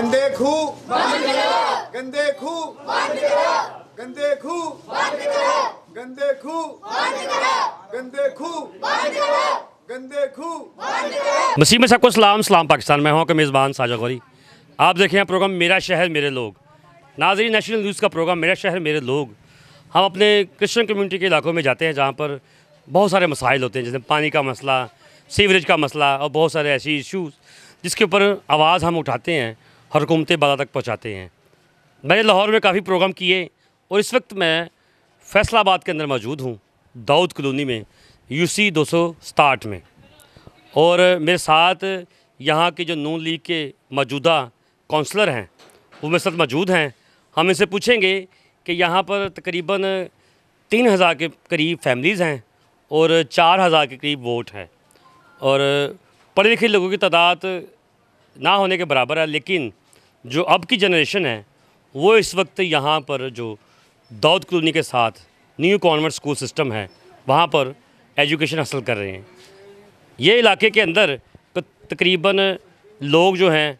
गंदे खू गंदे खू गंदे खू गंदे खू गंदे खू गंदे खू मसीम सबको सलाम सलाम पाकिस्तान में हूँ के मेज़बान साजा गौरी आप देखें प्रोग्राम मेरा शहर मेरे लोग नाजरी नेशनल न्यूज़ का प्रोग्राम मेरा शहर मेरे लोग हम अपने क्रिश्चियन कम्युनिटी के इलाकों में जाते हैं जहाँ पर बहुत सारे मसाइल होते हैं जैसे पानी का मसला सीवरेज का मसला और बहुत सारे ऐसी इशूज़ जिसके ऊपर आवाज़ हम उठाते हैं हरकूमतें बाला तक पहुँचाते हैं मैंने लाहौर में काफ़ी प्रोग्राम किए और इस वक्त मैं फैसलाबाद के अंदर मौजूद हूँ दाऊद कलोनी में यूसी दो में और मेरे साथ यहाँ के जो नू लीग के मौजूदा कौंसलर हैं वो मेरे साथ मौजूद हैं हम इनसे पूछेंगे कि यहाँ पर तकरीबन तीन हज़ार के करीब फैमिलीज़ हैं और चार हज़ार के करीब वोट हैं और पढ़े लिखे लोगों की तादाद ना होने के बराबर है लेकिन जो अब की जनरेशन है वो इस वक्त यहाँ पर जो दाऊद कॉलोनी के साथ न्यू कॉन्वेंट स्कूल सिस्टम है वहाँ पर एजुकेशन हासिल कर रहे हैं ये इलाके के अंदर तकरीबन लोग जो हैं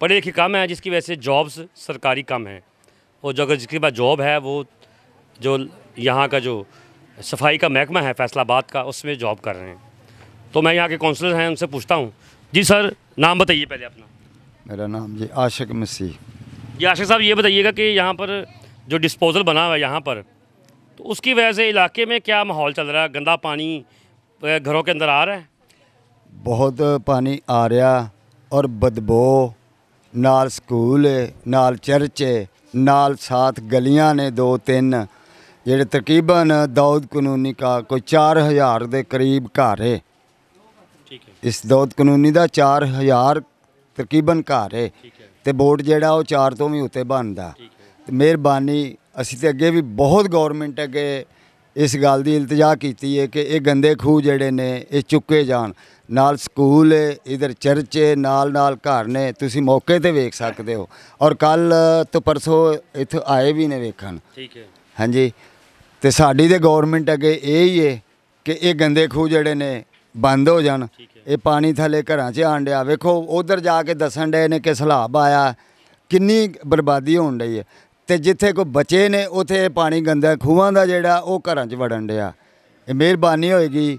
पढ़े लिखे कम हैं जिसकी वजह से जॉब्स सरकारी कम हैं और जो अगर जिसके पास जॉब है वो जो यहाँ का जो सफाई का महकमा है फैसलाबाद का उसमें जॉब कर रहे हैं तो मैं यहाँ के काउंसलर हैं उनसे पूछता हूँ जी सर नाम बताइए पहले अपना मेरा नाम जी आशिक मसीह जी आशिक साहब ये बताइएगा कि यहाँ पर जो डिस्पोज़ल बना हुआ है यहाँ पर तो उसकी वजह से इलाके में क्या माहौल चल रहा है गंदा पानी घरों के अंदर आ रहा है बहुत पानी आ ਰਿਹਾ ਔਰ ਬਦਬੋ ਨਾਲ ਸਕੂਲ ਹੈ ਨਾਲ ਚਰਚ ਹੈ ਨਾਲ ਸਾਥ ਗਲੀਆਂ ਨੇ ਦੋ ਤਿੰਨ ਜਿਹੜੇ ਤਕਰੀਬਨ ਦਾਊਦ ਕਾਨੂੰਨੀ ਕਾ ਕੋਈ 4000 ਦੇ ਕਰੀਬ ਘਰ ਹੈ ਠੀਕ ਹੈ ਇਸ ਦਾਊਦ ਕਾਨੂੰਨੀ ਦਾ 4000 ਤਕਰੀਬਨ ਘਰ ਹੈ ਤੇ ਬੋਰਡ ਜਿਹੜਾ ਉਹ ਚਾਰ ਤੋਂ ਵੀ ਉੱਤੇ ਬਣਦਾ ਤੇ ਮਿਹਰਬਾਨੀ ਅਸੀਂ ਤੇ ਅੱਗੇ ਵੀ ਬਹੁਤ ਗਵਰਨਮੈਂਟ ਅੱਗੇ ਇਸ ਗੱਲ ਦੀ ਇਲਤਜਾ ਕੀਤੀ ਹੈ ਕਿ ਇਹ ਗੰਦੇ ਖੂਹ ਜਿਹੜੇ ਨੇ ਇਹ ਚੁੱਕੇ ਜਾਣ ਨਾਲ ਸਕੂਲ ਇਧਰ ਚਰਚੇ ਨਾਲ ਨਾਲ ਘਰ ਨੇ ਤੁਸੀਂ ਮੌਕੇ ਤੇ ਵੇਖ ਸਕਦੇ ਹੋ ਔਰ ਕੱਲ ਤੋਂ ਪਰਸੋਂ ਇੱਥੇ ਆਏ ਵੀ ਨੇ ਵੇਖਣ ਠੀਕ ਹੈ ਹਾਂਜੀ ਤੇ ਸਾਡੀ ਤੇ ਗਵਰਨਮੈਂਟ ਅੱਗੇ ਇਹ ਹੀ ਹੈ ਕਿ ਇਹ ਗੰਦੇ ਖੂਹ ਜਿਹੜੇ ਨੇ ਬੰਦ ਹੋ ਜਾਣ ਇਹ ਪਾਣੀ ਥਲੇ ਘਰਾਂ 'ਚ ਆਣ ਡਿਆ ਵੇਖੋ ਉਧਰ ਜਾ ਕੇ ਦੱਸਣ ਡਏ ਨੇ ਕਿ ਸਲਾਬ ਆਇਆ ਕਿੰਨੀ ਬਰਬਾਦੀ ਹੋਣ ਡਈ ਹੈ ਤੇ ਜਿੱਥੇ ਕੋ ਬਚੇ ਨੇ ਉਥੇ ਇਹ ਪਾਣੀ ਗੰਦਾ ਖੂਹਾਂ ਦਾ ਜਿਹੜਾ ਉਹ ਘਰਾਂ 'ਚ ਵੜਨ ਡਿਆ ਇਹ ਮਿਹਰਬਾਨੀ ਹੋਏਗੀ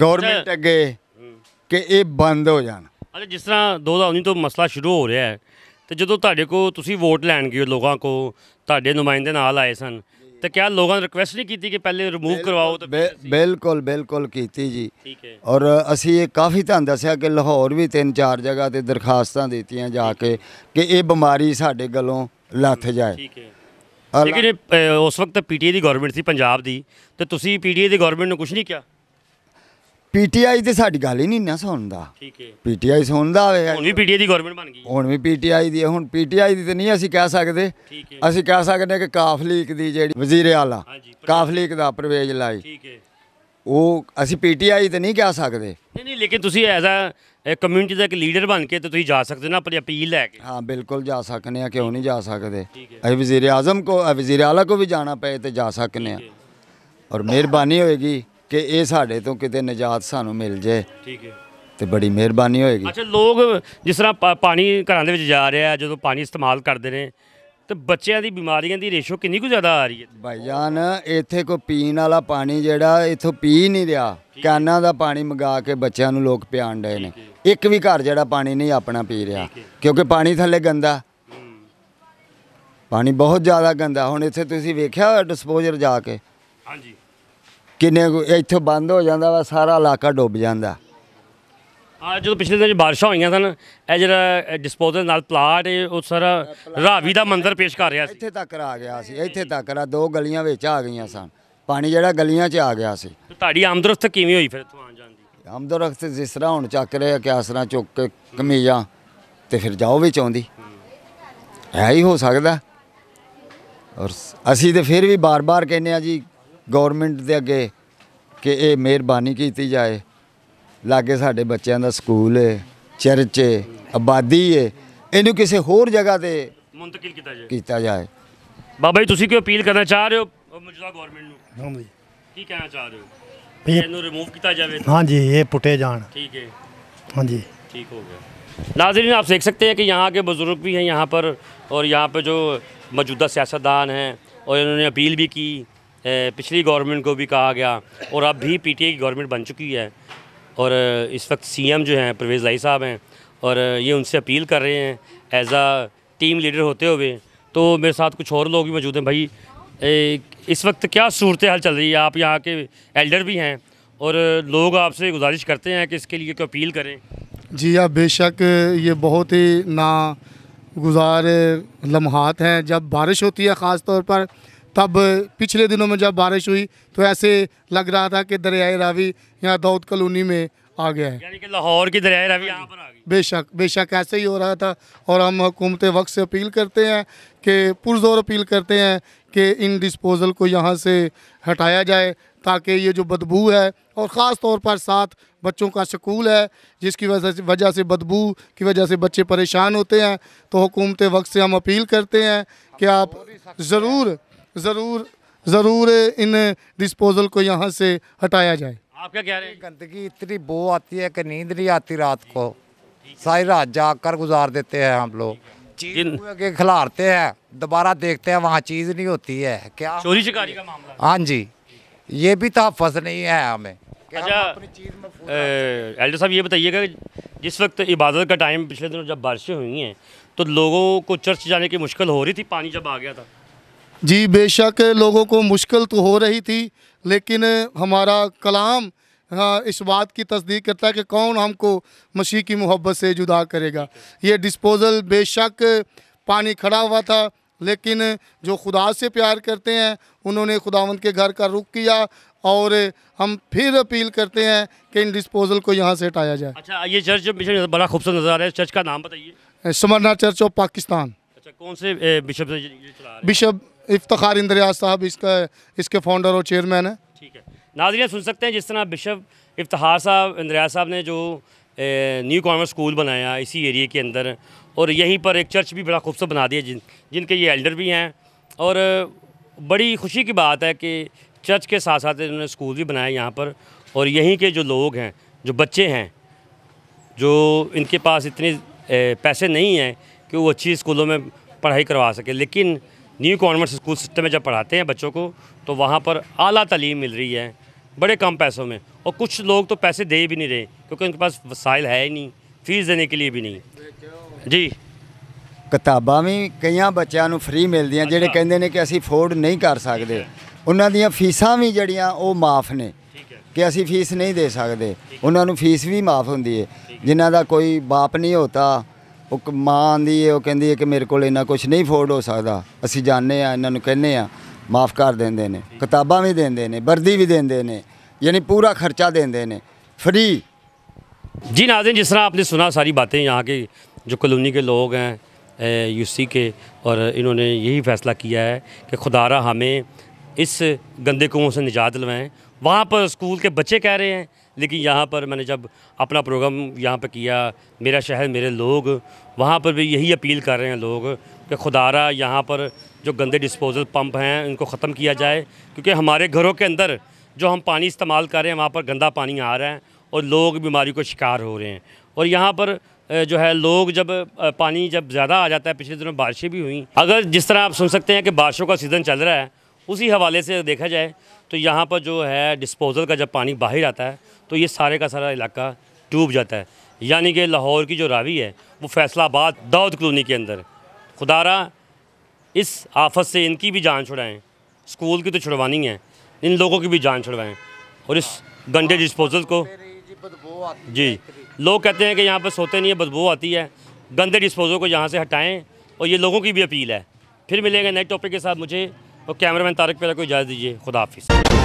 ਗਵਰਨਮੈਂਟ ਅੱਗੇ ਕਿ ਇਹ ਬੰਦ ਹੋ ਜਾਣ ਅਰੇ ਜਿਸ ਤਰ੍ਹਾਂ 2019 ਤੋਂ ਮਸਲਾ ਸ਼ੁਰੂ ਹੋ ਰਿਹਾ ਹੈ ਤੇ ਜਦੋਂ ਤੁਹਾਡੇ ਕੋ ਤੁਸੀਂ ਵੋਟ ਲੈਣ ਗਏ ਲੋਕਾਂ ਕੋ ਤੁਹਾਡੇ ਨੁਮਾਇੰਦੇ ਨਾਲ ਆਏ ਸਨ ਤੇ ਕਿਆ ਲੋਕਾਂ ਨੇ ਰਿਕੁਐਸਟ ਨਹੀਂ ਕੀਤੀ ਕਿ ਪਹਿਲੇ ਰਿਮੂਵ ਕਰਵਾਓ ਤੇ ਬਿਲਕੁਲ ਬਿਲਕੁਲ ਕੀਤੀ ਜੀ ਠੀਕ ਹੈ ਔਰ ਅਸੀਂ ਇਹ ਕਾਫੀ ਧੰਨ ਦੱਸਿਆ ਕਿ ਲਾਹੌਰ ਵੀ ਤਿੰਨ ਚਾਰ ਜਗ੍ਹਾ ਤੇ ਦਰਖਾਸਤਾਂ ਦਿੱਤੀਆਂ ਜਾ ਕੇ ਕਿ ਇਹ ਬਿਮਾਰੀ ਸਾਡੇ ਗਲੋਂ ਲੱਥ ਜਾਏ ਠੀਕ ਹੈ ਲੇਕਿਨ ਉਸ ਵਕਤ ਪੀਟੀਏ ਦੀ ਗਵਰਨਮੈਂਟ ਸੀ ਪੰਜਾਬ ਦੀ ਤੇ ਤੁਸੀਂ ਪੀਟੀਏ ਦੀ ਗਵਰਨਮੈਂਟ ਨੂੰ ਕੁਝ ਨਹੀਂ ਕਿਹਾ ਪੀਟੀਆਈ ਤੇ ਸਾਡੀ ਗੱਲ ਹੀ ਨਹੀਂ ਨਾ ਸੁਣਦਾ ਠੀਕ ਹੈ ਪੀਟੀਆਈ ਸੁਣਦਾ ਹੋਵੇ ਹੁਣ ਵੀ ਪੀਟੀਆਈ ਦੀ ਗਵਰਨਮੈਂਟ ਬਣ ਗਈ ਹੁਣ ਵੀ ਪੀਟੀਆਈ ਦੀ ਹੈ, ਹੁਣ ਪੀਟੀਆਈ ਦੀ ਤੇ ਨਹੀਂ ਅਸੀਂ ਕਹਿ ਸਕਦੇ ਠੀਕ ਹੈ ਅਸੀਂ ਕਹਿ ਸਕਦੇ ਕਿ ਕਾਫ ਲੀਕ ਦੀ ਜਿਹੜੀ ਵਜ਼ੀਰ ਆਲਾ ਕਾਫ ਲੀਕ ਦਾ ਪ੍ਰਵੇਸ਼ ਲਾਈ ਠੀਕ ਹੈ ਉਹ ਅਸੀਂ ਪੀਟੀਆਈ ਤੇ ਨਹੀਂ ਕਹਿ ਸਕਦੇ ਨਹੀਂ ਨਹੀਂ ਲੇਕਿਨ ਤੁਸੀਂ ਐਜ਼ ਅ ਕਮਿਊਨਿਟੀ ਦਾ ਇੱਕ ਲੀਡਰ ਬਣ ਕੇ ਤੇ ਤੁਸੀਂ ਜਾ ਸਕਦੇ ਨਾ ਆਪਣੀ ਅਪੀਲ ਲੈ ਕੇ ਹਾਂ ਬਿਲਕੁਲ ਜਾ ਸਕਨੇ ਆ ਕਿਉਂ ਨਹੀਂ ਜਾ ਸਕਦੇ ਅਸੀਂ ਵਜ਼ੀਰ ਆਜ਼ਮ ਕੋ ਵਜ਼ੀਰ ਆਲਾ ਕੋ ਵੀ ਜਾਣਾ ਪਏ ਤੇ ਜਾ ਸਕਨੇ ਆ ਔਰ ਮਿਹਰਬਾਨੀ ਹੋਏਗੀ ਕਿ ਇਹ ਸਾਡੇ ਤੋਂ ਕਿਤੇ ਨਜਾਤ ਸਾਨੂੰ ਮਿਲ ਜੇ ਠੀਕ ਹੈ ਤੇ ਬੜੀ ਮਿਹਰਬਾਨੀ ਹੋਏਗੀ ਅੱਛਾ ਲੋਕ ਜਿਸ ਤਰ੍ਹਾਂ ਪਾਣੀ ਘਰਾਂ ਦੇ ਵਿੱਚ ਜਾ ਰਿਹਾ ਜਦੋਂ ਪਾਣੀ ਇਸਤੇਮਾਲ ਕਰਦੇ ਨੇ ਤੇ ਬੱਚਿਆਂ ਦੀ ਬਿਮਾਰੀਆਂ ਦੀ ਰੇਸ਼ੋ ਕਿੰਨੀ ਕੁ ਜ਼ਿਆਦਾ ਆ ਰਹੀ ਹੈ ਭਾਈਜਾਨ ਇੱਥੇ ਕੋ ਪੀਣ ਵਾਲਾ ਪਾਣੀ ਜਿਹੜਾ ਇੱਥੋਂ ਪੀ ਨਹੀਂ ਰਿਹਾ ਕੈਨਾਂ ਦਾ ਪਾਣੀ ਮੰਗਾ ਕੇ ਬੱਚਿਆਂ ਨੂੰ ਲੋਕ ਪਿਆਣ ਡਏ ਨੇ ਇੱਕ ਵੀ ਘਰ ਜਿਹੜਾ ਪਾਣੀ ਨਹੀਂ ਆਪਣਾ ਪੀ ਰਿਹਾ ਕਿਉਂਕਿ ਪਾਣੀ ਥੱਲੇ ਗੰਦਾ ਪਾਣੀ ਬਹੁਤ ਜ਼ਿਆਦਾ ਗੰਦਾ ਹੁਣ ਇੱਥੇ ਤੁਸੀਂ ਵੇਖਿਆ ਡਿਸਪੋਜ਼ਰ ਜਾ ਕੇ ਹਾਂਜੀ ਕਿੰਨੇ ਇੱਥੇ ਬੰਦ ਹੋ ਜਾਂਦਾ ਵਾ ਸਾਰਾ ਇਲਾਕਾ ਡੁੱਬ ਜਾਂਦਾ ਆ ਜਦੋਂ ਪਿਛਲੇ ਦਿਨ ਬਾਰਿਸ਼ਾਂ ਹੋਈਆਂ ਸਨ ਇਹ ਜਿਹੜਾ ਡਿਸਪੋਜ਼ਲ ਨਾਲ ਪਲਾਟ ਉਹ ਸਾਰਾ ਰਾਵੀ ਦਾ ਮੰਦਿਰ ਪੇਸ਼ ਕਰ ਰਿਹਾ ਸੀ ਇੱਥੇ ਤੱਕ ਆ ਗਿਆ ਸੀ ਇੱਥੇ ਤੱਕ ਆ ਦੋ ਗਲੀਆਂ ਵਿੱਚ ਆ ਗਈਆਂ ਸਨ ਪਾਣੀ ਜਿਹੜਾ ਗਲੀਆਂ 'ਚ ਆ ਗਿਆ ਸੀ ਤੁਹਾਡੀ ਆਮਦਰਸਤ ਕਿਵੇਂ ਹੋਈ ਫਿਰ ਤੁਹਾਨੂੰ ਜਾਂਦੀ ਆਮਦਰਸਤ ਜਿਸ ਤਰ੍ਹਾਂ ਹੁਣ ਚੱਕ ਰਹੇ ਆ ਕਿਆਸਰਾਂ ਚੁੱਕ ਕੇ ਕਮੀਜ਼ਾਂ ਤੇ ਫਿਰ ਜਾਓ ਵਿੱਚ ਆਉਂਦੀ ਐ ਹੀ ਹੋ ਸਕਦਾ ਔਰ ਅਸੀਂ ਤੇ ਫਿਰ ਵੀ ਬਾਰ-ਬਾਰ ਕਹਿੰਨੇ ਆ ਜੀ ਗਵਰਨਮੈਂਟ ਦੇ ਅੱਗੇ ਕਿ ਇਹ ਮਿਹਰਬਾਨੀ ਕੀਤੀ ਜਾਏ ਲਾਗੇ ਸਾਡੇ ਬੱਚਿਆਂ ਦਾ ਸਕੂਲ ਹੈ ਚਰਚ ਹੈ ਆਬਾਦੀ ਹੈ ਇਹਨੂੰ ਕਿਸੇ ਹੋਰ ਜਗ੍ਹਾ ਤੇ ਮੁੰਤਕਿਲ ਕੀਤਾ ਜਾਏ ਕੀਤਾ ਜਾਏ ਬਾਬਾ ਜੀ ਤੁਸੀਂ ਕੀ ਅਪੀਲ ਕਰਨਾ ਚਾਹ ਰਹੇ ਹੋ ਮੌਜੂਦਾ ਗਵਰਨਮੈਂਟ ਨੂੰ ਜੀ ਕੀ ਕਹਿਣਾ ਚਾਹ ਰਹੇ ਹੋ ਇਹਨੂੰ ਰਿਮੂਵ ਕੀਤਾ ਜਾਵੇ ਹਾਂ ਜੀ ਇਹ ਪੁੱਟੇ ਜਾਣ ਠੀਕ ਹੈ ਹਾਂ ਜੀ ਠੀਕ ਹੋ ਗਿਆ ਨਾਜ਼ਰੀਨ ਆਪ ਦੇਖ ਸਕਤੇ ਹੈ ਕਿ ਯਹਾਂ ਕੇ ਬਜ਼ੁਰਗ ਵੀ ਹੈ ਯਹਾਂ ਪਰ ਔਰ ਯਹਾਂ ਪੇ ਜੋ ਮੌਜੂਦਾ ਸਿਆਸਤਦਾਨ ਹੈ ਔਰ ਇਹਨਾਂ ਨੇ ਅਪੀਲ ਵੀ ਕੀ पिछली गवर्नमेंट को भी कहा गया और अब भी पी की गवर्नमेंट बन चुकी है और इस वक्त सी जो हैं परवेज़ लाई साहब हैं और ये उनसे अपील कर रहे हैं एज आ टीम लीडर होते हुए तो मेरे साथ कुछ और लोग भी मौजूद हैं भाई इस वक्त क्या सूरत हाल चल रही है आप यहाँ के एल्डर भी हैं और लोग आपसे गुजारिश करते हैं कि इसके लिए क्यों अपील करें जी आप बेशक ये बहुत ही ना गुजार लम्हात हैं जब बारिश होती है ख़ास तौर पर तब पिछले दिनों में जब बारिश हुई तो ऐसे लग रहा था कि दरियाए रावी यहाँ दाऊद कलोनी में आ गया है यानी कि लाहौर की दरियाए रावी यहाँ पर आ गई बेशक बेशक ऐसे ही हो रहा था और हम हुकूमत वक्त से अपील करते हैं कि पुरजोर अपील करते हैं कि इन डिस्पोज़ल को यहाँ से हटाया जाए ताकि ये जो बदबू है और ख़ास तौर पर साथ बच्चों का स्कूल है जिसकी वजह से वजह से बदबू की वजह से बच्चे परेशान होते हैं तो हुकूमत वक्त से हम अपील करते हैं कि आप ज़रूर ज़रूर ज़रूर इन डिस्पोजल को यहाँ से हटाया जाए आप क्या कह रहे हैं गंदगी इतनी बो आती है कि नींद नहीं आती रात को सारी रात जा कर गुजार देते हैं हम लोग चीज के खिलारते हैं दोबारा देखते हैं वहाँ चीज़ नहीं होती है क्या चोरी शिकारी का मामला हाँ जी ये भी तहफ़ तो नहीं है हमें अच्छा एल्डर साहब ये बताइएगा जिस वक्त इबादत का टाइम पिछले दिनों जब बारिशें हुई हैं तो लोगों को चर्च जाने की मुश्किल हो रही थी पानी जब आ गया था जी बेशक लोगों को मुश्किल तो हो रही थी लेकिन हमारा कलाम हाँ, इस बात की तस्दीक करता है कि कौन हमको मसीह की मोहब्बत से जुदा करेगा ये डिस्पोज़ल बेशक पानी खड़ा हुआ था लेकिन जो खुदा से प्यार करते हैं उन्होंने खुदावंद के घर का रुख किया और हम फिर अपील करते हैं कि इन डिस्पोज़ल को यहाँ से हटाया जाए अच्छा ये चर्च बड़ा खूबसूरत नज़ारा है चर्च का नाम बताइए समरना चर्च ऑफ पाकिस्तान अच्छा कौन से बिशप से बिशप इफ्तार इंद्रिया साहब इसका इसके फाउंडर और चेयरमैन है ठीक है नाजरिया सुन सकते हैं जिस तरह बिशप इफ्तार साहब इंद्रिया साहब ने जो न्यू कॉन्वेंट स्कूल बनाया इसी एरिए के अंदर और यहीं पर एक चर्च भी बड़ा खूबसूरत बना दिया जिन जिनके ये एल्डर भी हैं और बड़ी खुशी की बात है कि चर्च के साथ साथ इन्होंने स्कूल भी बनाया यहाँ पर और यहीं के जो लोग हैं जो बच्चे हैं जो इनके पास इतने पैसे नहीं हैं कि वो अच्छी स्कूलों में पढ़ाई करवा सके लेकिन न्यू कॉन्वेंट स्कूल सिस्टम में जब पढ़ाते हैं बच्चों को तो वहाँ पर अली तलीम मिल रही है बड़े कम पैसों में और कुछ लोग तो पैसे दे भी नहीं रहे क्योंकि उनके पास वसाइल है ही नहीं ਫੀਸ ਦੇਣ ਕੇ ਲਈ ਵੀ ਨਹੀਂ ਜੀ ਕਿਤਾਬਾਂ ਵੀ ਕਈਆਂ ਬੱਚਿਆਂ ਨੂੰ ਫ੍ਰੀ ਮਿਲਦੀਆਂ ਜਿਹੜੇ ਕਹਿੰਦੇ ਨੇ ਕਿ ਅਸੀਂ ਅਫੋਰਡ ਨਹੀਂ ਕਰ ਸਕਦੇ ਉਹਨਾਂ ਦੀਆਂ ਫੀਸਾਂ ਵੀ ਜਿਹੜੀਆਂ ਉਹ ਮਾਫ ਨੇ ਕਿ ਅਸੀਂ ਫੀਸ ਨਹੀਂ ਦੇ ਸਕਦੇ ਉਹਨਾਂ ਨੂੰ ਫੀਸ ਵੀ ਮਾਫ ਹੁੰਦੀ ਹੈ ਜਿਨ੍ਹਾਂ ਦਾ ਕੋਈ ਬਾਪ ਨਹੀਂ ਹੁੰਦਾ ਉਹ ਮਾਂ ਦੀ ਹੈ ਉਹ ਕਹਿੰਦੀ ਹੈ ਕਿ ਮੇਰੇ ਕੋਲ ਇੰਨਾ ਕੁਝ ਨਹੀਂ ਫੋਰਡ ਹੋ ਸਕਦਾ ਅਸੀਂ ਜਾਣਦੇ ਆ ਇਹਨਾਂ ਨੂੰ ਕਹਿੰਦੇ ਆ ਮਾਫ ਕਰ ਦਿੰਦੇ ਨੇ ਕਿਤਾਬਾਂ ਵੀ ਦਿੰਦੇ ਨੇ ਵਰਦੀ ਵੀ ਦਿੰਦੇ ਨੇ ਯਾਨੀ ਪੂਰਾ ਖਰਚਾ ਦਿੰਦੇ ਨੇ ਫ੍ਰੀ ਨਾਜ਼ਰ ਜਿਸ ਤਰ੍ਹਾਂ ਆਪਨੇ ਸੁਣਾ ਸਾਰੀ ਬਾਤਾਂ ਯਹਾਂ ਕੇ ਜੋ ਕਲੋਨੀ ਕੇ ਲੋਗ ਹੈ ਯੂਸੀ ਕੇ ਔਰ ਇਹਨਾਂ ਨੇ ਇਹੀ ਫੈਸਲਾ ਕੀਤਾ ਹੈ ਕਿ ਖੁਦਾਰਾ ਹਮੇ इस गंदे कुओं से निजात दिलवाएँ वहाँ पर स्कूल के बच्चे कह रहे हैं लेकिन यहाँ पर मैंने जब अपना प्रोग्राम यहाँ पर किया मेरा शहर मेरे लोग वहाँ पर भी यही अपील कर रहे हैं लोग कि खुदारा यहाँ पर जो गंदे डिस्पोजल पंप हैं उनको ख़त्म किया जाए क्योंकि हमारे घरों के अंदर जो हम पानी इस्तेमाल कर रहे हैं वहाँ पर गंदा पानी आ रहा है और लोग बीमारी को शिकार हो रहे हैं और यहाँ पर जो है लोग जब पानी जब ज़्यादा आ जाता है पिछले दिनों बारिशें भी हुई अगर जिस तरह आप सुन सकते हैं कि बारिशों का सीज़न चल रहा है उसी हवाले से देखा जाए तो यहाँ पर जो है डिस्पोज़ल का जब पानी बाहर आता है तो ये सारे का सारा इलाका डूब जाता है यानी कि लाहौर की जो रावी है वो फैसलाबाद दाऊद कलोनी के अंदर खुदारा इस आफत से इनकी भी जान छुड़ाएँ स्कूल की तो छुड़वानी है इन लोगों की भी जान छुड़वाएँ और इस गंदे डिस्पोज़ल को जी लोग कहते हैं कि यहाँ पर सोते नहीं है बदबू आती है गंदे डिस्पोज़ल को यहाँ से हटाएँ और ये लोगों की भी अपील है फिर मिलेंगे नए टॉपिक के साथ मुझे और कैमरामैन तारक पहले को इजाज़त दीजिए खुदा हाफिज़